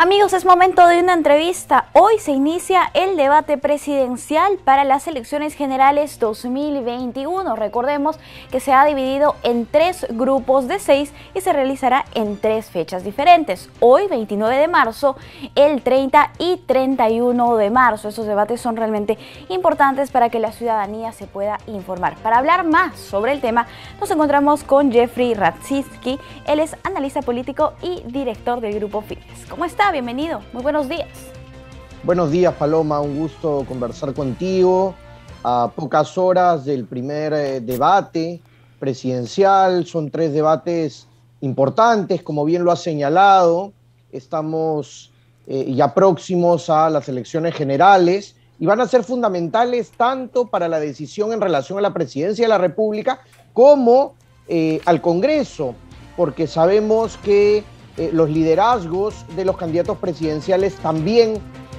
Amigos, es momento de una entrevista. Hoy se inicia el debate presidencial para las elecciones generales 2021. Recordemos que se ha dividido en tres grupos de seis y se realizará en tres fechas diferentes. Hoy, 29 de marzo, el 30 y 31 de marzo. Estos debates son realmente importantes para que la ciudadanía se pueda informar. Para hablar más sobre el tema, nos encontramos con Jeffrey Ratzitsky. Él es analista político y director del grupo Fides. ¿Cómo está? Bienvenido, muy buenos días. Buenos días, Paloma, un gusto conversar contigo. A pocas horas del primer eh, debate presidencial, son tres debates importantes, como bien lo ha señalado, estamos eh, ya próximos a las elecciones generales y van a ser fundamentales tanto para la decisión en relación a la presidencia de la República como eh, al Congreso, porque sabemos que eh, los liderazgos de los candidatos presidenciales también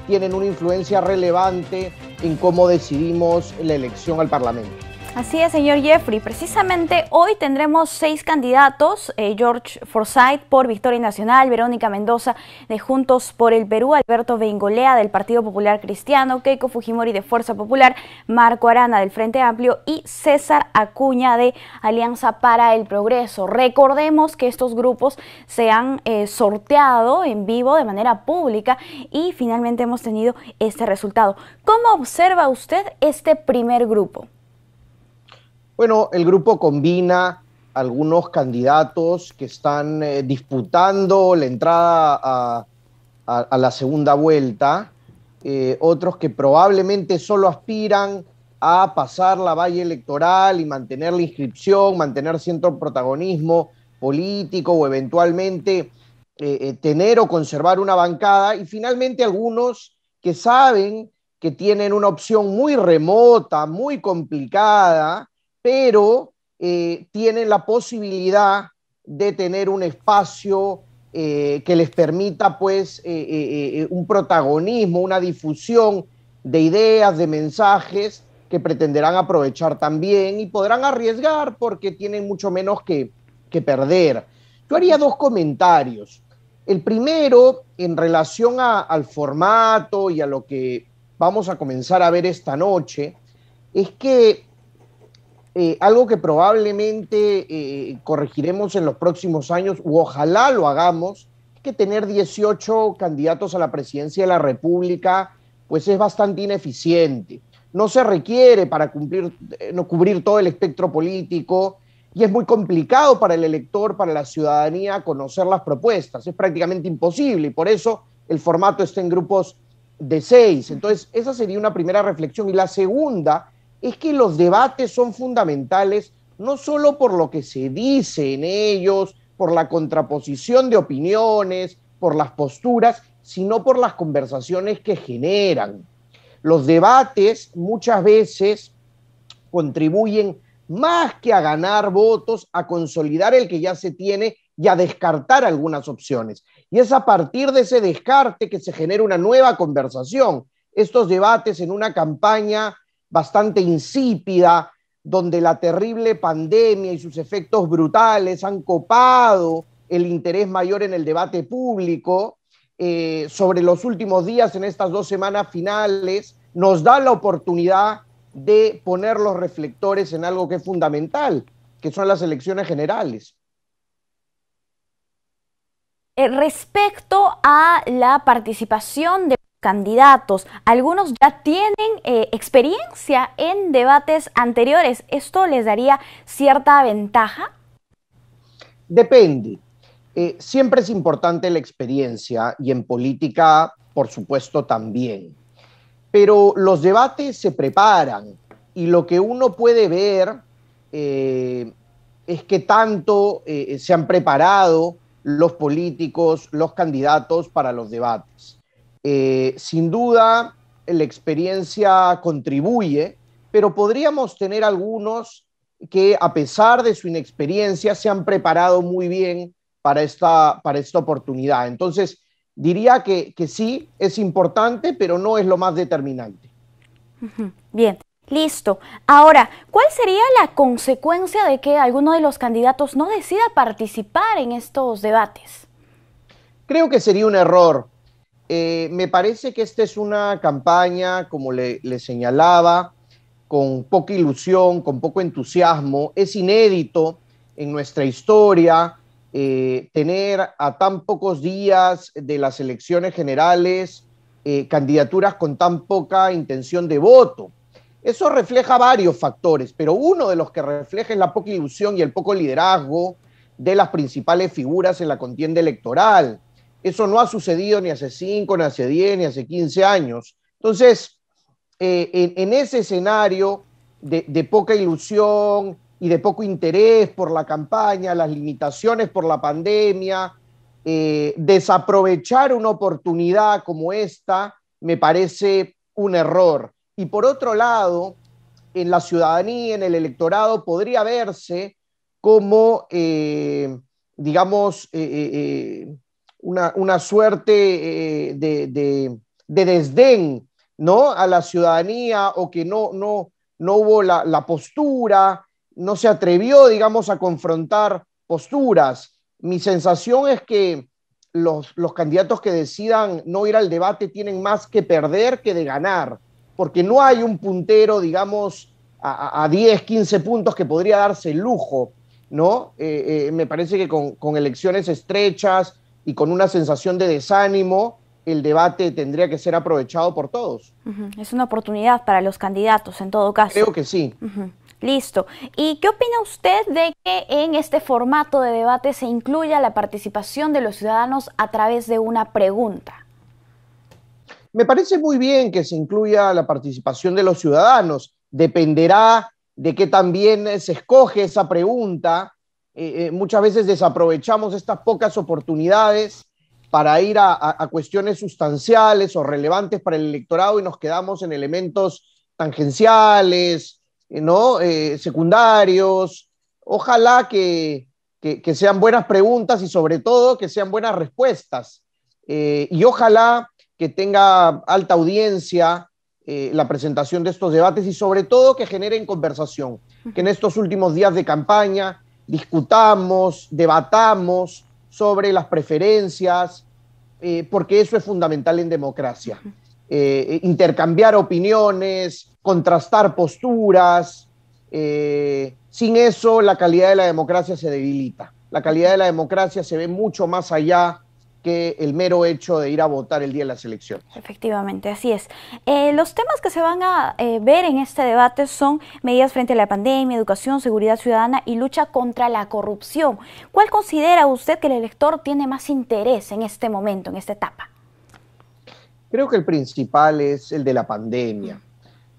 tienen una influencia relevante en cómo decidimos la elección al Parlamento. Así es, señor Jeffrey. Precisamente hoy tendremos seis candidatos, eh, George Forsyth por Victoria Nacional, Verónica Mendoza de Juntos por el Perú, Alberto Bengolea del Partido Popular Cristiano, Keiko Fujimori de Fuerza Popular, Marco Arana del Frente Amplio y César Acuña de Alianza para el Progreso. Recordemos que estos grupos se han eh, sorteado en vivo de manera pública y finalmente hemos tenido este resultado. ¿Cómo observa usted este primer grupo? Bueno, el grupo combina algunos candidatos que están eh, disputando la entrada a, la segunda vuelta, eh, otros que probablemente solo aspiran a pasar la valla electoral y mantener la inscripción, mantener cierto protagonismo político o eventualmente eh, tener o conservar una bancada, y finalmente algunos que saben que tienen una opción muy remota, muy complicada, pero eh, tienen la posibilidad de tener un espacio eh, que les permita pues eh, un protagonismo, una difusión de ideas, de mensajes que pretenderán aprovechar también y podrán arriesgar porque tienen mucho menos que, perder. Yo haría dos comentarios. El primero, en relación al formato y a lo que vamos a comenzar a ver esta noche, es que eh, algo que probablemente eh, corregiremos en los próximos años, o ojalá lo hagamos, es que tener 18 candidatos a la presidencia de la República, pues es bastante ineficiente. No se requiere para cumplir, eh, no cubrir todo el espectro político y es muy complicado para el elector, para la ciudadanía, conocer las propuestas. Es prácticamente imposible y por eso el formato está en grupos de seis. Entonces, esa sería una primera reflexión. Y la segunda es que los debates son fundamentales no solo por lo que se dice en ellos, por la contraposición de opiniones, por las posturas, sino por las conversaciones que generan. Los debates muchas veces contribuyen más que a ganar votos, a consolidar el que ya se tiene y a descartar algunas opciones. Y es a partir de ese descarte que se genera una nueva conversación. Estos debates en una campaña bastante insípida, donde la terrible pandemia y sus efectos brutales han copado el interés mayor en el debate público eh, sobre los últimos días en estas dos semanas finales, nos da la oportunidad de poner los reflectores en algo que es fundamental, que son las elecciones generales. Eh, respecto a la participación de candidatos. Algunos ya tienen eh, experiencia en debates anteriores. ¿Esto les daría cierta ventaja? Depende. Eh, siempre es importante la experiencia y en política, por supuesto, también. Pero los debates se preparan y lo que uno puede ver eh, es que tanto se han preparado los políticos, los candidatos para los debates eh, sin duda, la experiencia contribuye, pero podríamos tener algunos que a pesar de su inexperiencia se han preparado muy bien para esta, para esta oportunidad. Entonces, diría que sí, es importante, pero no es lo más determinante. Bien, listo. Ahora, ¿cuál sería la consecuencia de que alguno de los candidatos no decida participar en estos debates? Creo que sería un error eh, me parece que esta es una campaña, como le, señalaba, con poca ilusión, con poco entusiasmo. Es inédito en nuestra historia eh, tener a tan pocos días de las elecciones generales eh, candidaturas con tan poca intención de voto. Eso refleja varios factores, pero uno de los que refleja es la poca ilusión y el poco liderazgo de las principales figuras en la contienda electoral eso no ha sucedido ni hace 5, ni hace 10, ni hace 15 años. Entonces, eh, en, ese escenario de, poca ilusión y de poco interés por la campaña, las limitaciones por la pandemia, eh, desaprovechar una oportunidad como esta me parece un error. Y por otro lado, en la ciudadanía, en el electorado, podría verse como, eh, digamos, una, suerte eh, de, desdén ¿no? a la ciudadanía o que no, no, no hubo la, postura, no se atrevió, digamos, a confrontar posturas. Mi sensación es que los, candidatos que decidan no ir al debate tienen más que perder que de ganar, porque no hay un puntero, digamos, a, 10, 15 puntos que podría darse el lujo, ¿no? Eh, eh, me parece que con, con, elecciones estrechas, y con una sensación de desánimo, el debate tendría que ser aprovechado por todos. Es una oportunidad para los candidatos en todo caso. Creo que sí. Listo. ¿Y qué opina usted de que en este formato de debate se incluya la participación de los ciudadanos a través de una pregunta? Me parece muy bien que se incluya la participación de los ciudadanos. Dependerá de que también se escoge esa pregunta eh, eh, muchas veces desaprovechamos estas pocas oportunidades para ir a, cuestiones sustanciales o relevantes para el electorado y nos quedamos en elementos tangenciales, eh, ¿no? secundarios. Ojalá que, que, sean buenas preguntas y sobre todo que sean buenas respuestas. y ojalá que tenga alta audiencia la presentación de estos debates y sobre todo que generen conversación, que en estos últimos días de campaña discutamos, debatamos sobre las preferencias, eh, porque eso es fundamental en democracia. Eh, intercambiar opiniones, contrastar posturas. Eh, sin eso, la calidad de la democracia se debilita. La calidad de la democracia se ve mucho más allá que el mero hecho de ir a votar el día de las elecciones. Efectivamente, así es. Eh, los temas que se van a eh, ver en este debate son medidas frente a la pandemia, educación, seguridad ciudadana y lucha contra la corrupción. ¿Cuál considera usted que el elector tiene más interés en este momento, en esta etapa? Creo que el principal es el de la pandemia,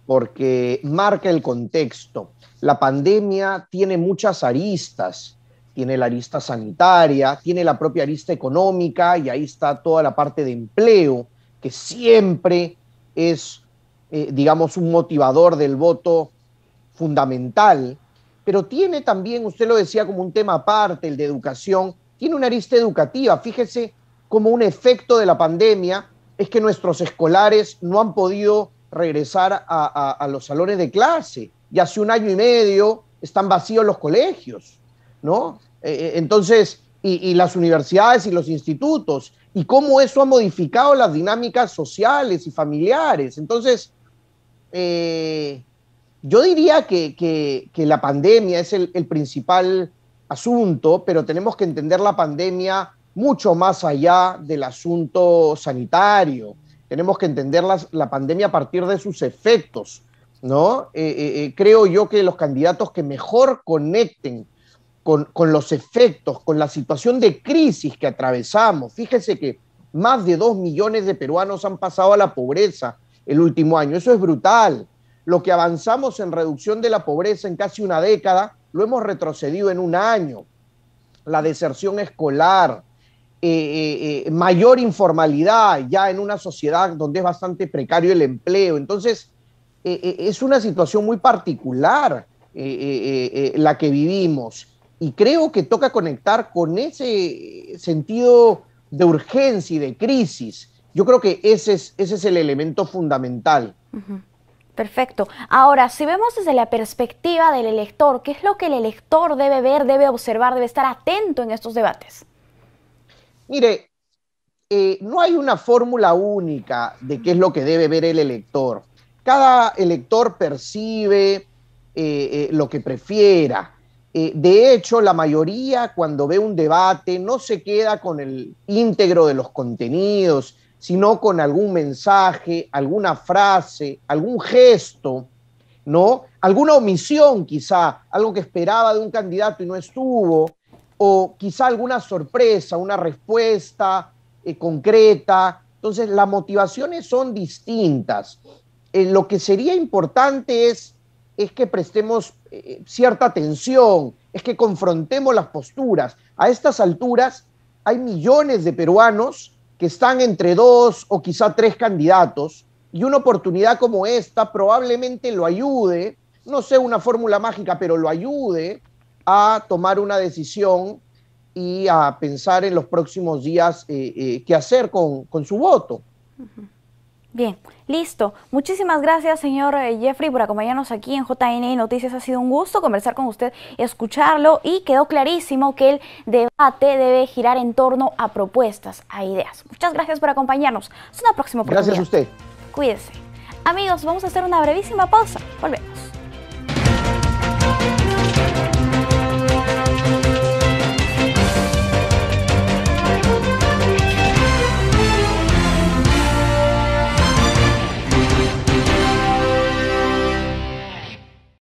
porque marca el contexto. La pandemia tiene muchas aristas tiene la arista sanitaria, tiene la propia arista económica y ahí está toda la parte de empleo, que siempre es, eh, digamos, un motivador del voto fundamental, pero tiene también, usted lo decía como un tema aparte, el de educación, tiene una arista educativa. Fíjese como un efecto de la pandemia es que nuestros escolares no han podido regresar a, a los salones de clase. Y hace un año y medio están vacíos los colegios, ¿no? Eh, eh, entonces, y, las universidades y los institutos, y cómo eso ha modificado las dinámicas sociales y familiares. Entonces, eh, yo diría que, la pandemia es el, principal asunto, pero tenemos que entender la pandemia mucho más allá del asunto sanitario. Tenemos que entender la pandemia a partir de sus efectos, ¿no? creo yo que los candidatos que mejor conecten con, los efectos, con la situación de crisis que atravesamos. Fíjese que más de dos millones de peruanos han pasado a la pobreza el último año. Eso es brutal. Lo que avanzamos en reducción de la pobreza en casi una década, lo hemos retrocedido en un año. La deserción escolar, eh, eh, eh, mayor informalidad ya en una sociedad donde es bastante precario el empleo. Entonces, es una situación muy particular la que vivimos y creo que toca conectar con ese sentido de urgencia y de crisis. Yo creo que ese es, ese es el elemento fundamental. Perfecto. Ahora, si vemos desde la perspectiva del elector, ¿qué es lo que el elector debe ver, debe observar, debe estar atento en estos debates? Mire, eh, no hay una fórmula única de qué es lo que debe ver el elector. Cada elector percibe eh, eh, lo que prefiera. Eh, de hecho, la mayoría cuando ve un debate no se queda con el íntegro de los contenidos, sino con algún mensaje, alguna frase, algún gesto, ¿no? Alguna omisión quizá, algo que esperaba de un candidato y no estuvo, o quizá alguna sorpresa, una respuesta eh, concreta. Entonces, las motivaciones son distintas. Eh, lo que sería importante es es que prestemos eh, cierta atención, es que confrontemos las posturas. A estas alturas hay millones de peruanos que están entre dos o quizá tres candidatos y una oportunidad como esta probablemente lo ayude, no sé una fórmula mágica, pero lo ayude a tomar una decisión y a pensar en los próximos días eh, eh, qué hacer con, su voto. Bien, listo. Muchísimas gracias, señor eh, Jeffrey, por acompañarnos aquí en JN Noticias. Ha sido un gusto conversar con usted, escucharlo y quedó clarísimo que el debate debe girar en torno a propuestas, a ideas. Muchas gracias por acompañarnos. Hasta una próxima Gracias a usted. Cuídese. Amigos, vamos a hacer una brevísima pausa. Volvemos.